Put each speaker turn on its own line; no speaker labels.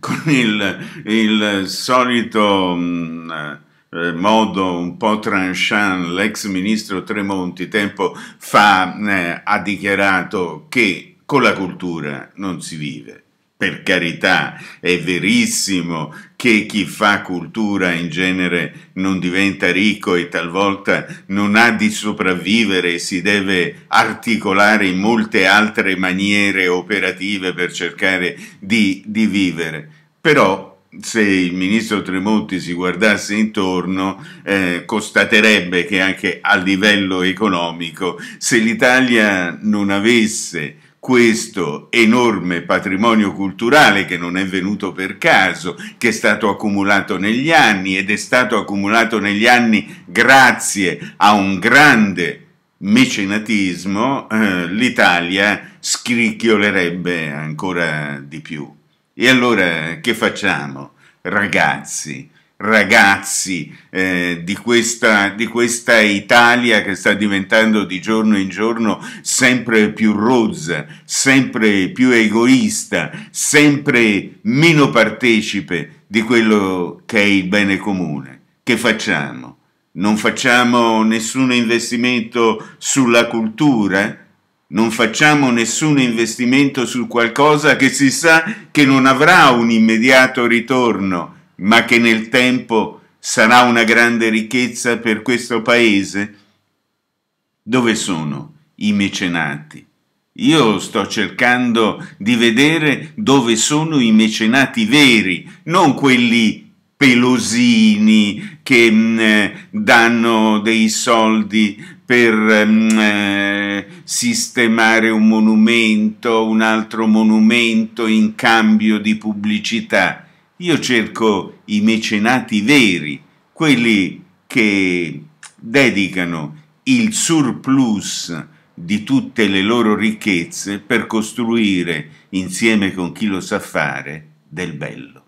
con il, il solito mh, mm, eh, modo un po' tranchant l'ex ministro Tremonti tempo fa eh, ha dichiarato che con la cultura non si vive per carità, è verissimo che chi fa cultura in genere non diventa ricco e talvolta non ha di sopravvivere e si deve articolare in molte altre maniere operative per cercare di, di vivere. Però se il ministro Tremonti si guardasse intorno, eh, constaterebbe che anche a livello economico, se l'Italia non avesse questo enorme patrimonio culturale che non è venuto per caso, che è stato accumulato negli anni ed è stato accumulato negli anni grazie a un grande mecenatismo, eh, l'Italia scricchiolerebbe ancora di più. E allora che facciamo, ragazzi? ragazzi eh, di, questa, di, questa, Italia che sta diventando di giorno in giorno sempre più rozza, sempre più egoista, sempre meno partecipe di quello che è il bene comune. Che facciamo? Non facciamo nessun investimento sulla cultura? Non facciamo nessun investimento su qualcosa che si sa che non avrà un immediato ritorno? ma che nel tempo sarà una grande ricchezza per questo paese? Dove sono i mecenati? Io sto cercando di vedere dove sono i mecenati veri, non quelli pelosini che mh, mm, eh, danno dei soldi per mh, mm, eh, sistemare un monumento, un altro monumento in cambio di pubblicità. Io cerco i mecenati veri, quelli che dedicano il surplus di tutte le loro ricchezze per costruire, insieme con chi lo sa fare, del bello.